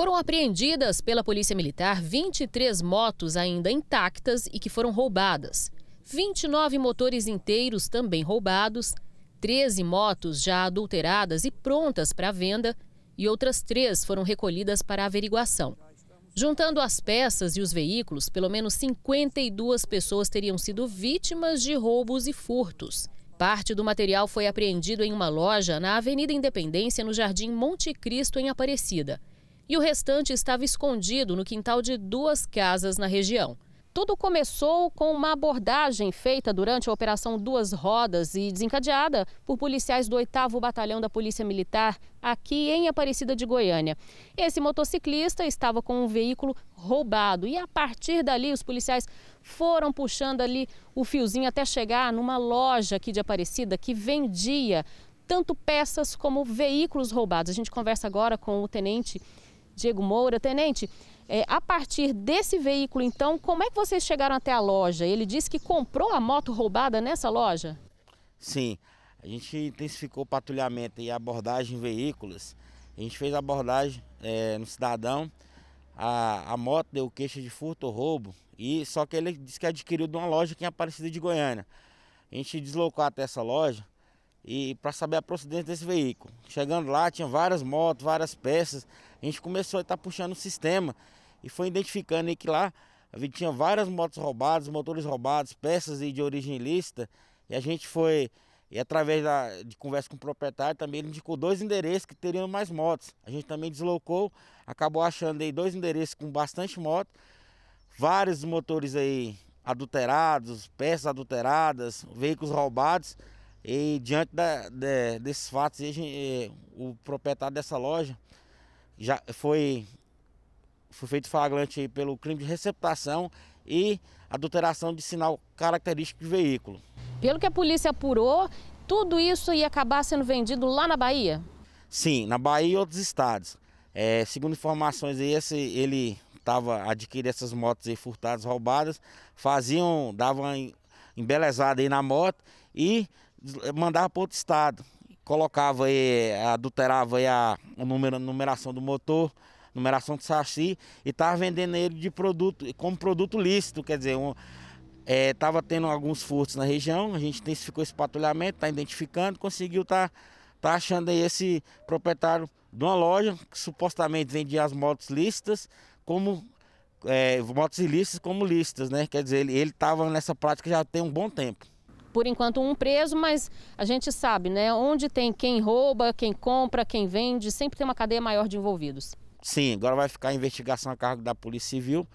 Foram apreendidas pela Polícia Militar 23 motos ainda intactas e que foram roubadas, 29 motores inteiros também roubados, 13 motos já adulteradas e prontas para venda e outras três foram recolhidas para averiguação. Juntando as peças e os veículos, pelo menos 52 pessoas teriam sido vítimas de roubos e furtos. Parte do material foi apreendido em uma loja na Avenida Independência, no Jardim Monte Cristo, em Aparecida e o restante estava escondido no quintal de duas casas na região. Tudo começou com uma abordagem feita durante a Operação Duas Rodas e desencadeada por policiais do 8 Batalhão da Polícia Militar aqui em Aparecida de Goiânia. Esse motociclista estava com um veículo roubado e a partir dali os policiais foram puxando ali o fiozinho até chegar numa loja aqui de Aparecida que vendia tanto peças como veículos roubados. A gente conversa agora com o tenente Diego Moura. Tenente, é, a partir desse veículo, então, como é que vocês chegaram até a loja? Ele disse que comprou a moto roubada nessa loja? Sim, a gente intensificou o patrulhamento e abordagem em veículos. A gente fez abordagem é, no cidadão. A, a moto deu queixa de furto ou roubo, e, só que ele disse que adquiriu de uma loja aqui em Aparecida de Goiânia. A gente deslocou até essa loja e para saber a procedência desse veículo. Chegando lá, tinha várias motos, várias peças. A gente começou a estar tá puxando o sistema e foi identificando aí que lá a gente tinha várias motos roubadas, motores roubados, peças de origem ilícita. E a gente foi, e através da, de conversa com o proprietário também, ele indicou dois endereços que teriam mais motos. A gente também deslocou, acabou achando aí dois endereços com bastante moto, vários motores aí adulterados, peças adulteradas, veículos roubados. E diante da, de, desses fatos, aí, eh, o proprietário dessa loja já foi, foi feito flagrante pelo crime de receptação e adulteração de sinal característico de veículo. Pelo que a polícia apurou, tudo isso ia acabar sendo vendido lá na Bahia? Sim, na Bahia e outros estados. É, segundo informações, esse, ele estava adquirindo essas motos aí furtadas, roubadas, faziam, davam embelezada aí na moto e mandava para outro estado colocava e adulterava aí a numeração do motor, numeração do saci, e estava vendendo ele de produto, como produto lícito, quer dizer, um, é, tendo alguns furtos na região, a gente intensificou esse patrulhamento, está identificando, conseguiu tá, tá achando aí esse proprietário de uma loja que supostamente vendia as motos lícitas como é, motos ilícitas como lícitas, né? Quer dizer, ele estava nessa prática já tem um bom tempo por enquanto, um preso, mas a gente sabe, né? Onde tem quem rouba, quem compra, quem vende, sempre tem uma cadeia maior de envolvidos. Sim, agora vai ficar a investigação a cargo da Polícia Civil.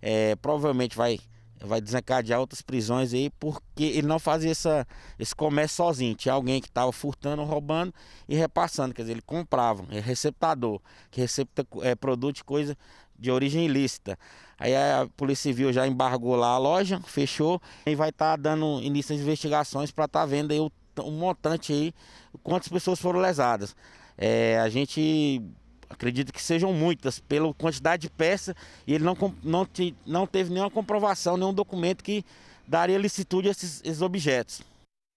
É, provavelmente vai, vai desencadear outras prisões aí, porque ele não fazia essa, esse comércio sozinho. Tinha alguém que estava furtando, roubando e repassando. Quer dizer, ele comprava, é receptador, que recepta é, produto e coisa de origem ilícita. Aí a Polícia Civil já embargou lá a loja, fechou e vai estar tá dando início às investigações para estar tá vendo aí o, o, montante aí, quantas pessoas foram lesadas. É, a gente acredita que sejam muitas, pela quantidade de peças, e ele não, não, não teve nenhuma comprovação, nenhum documento que daria licitude a esses, esses objetos.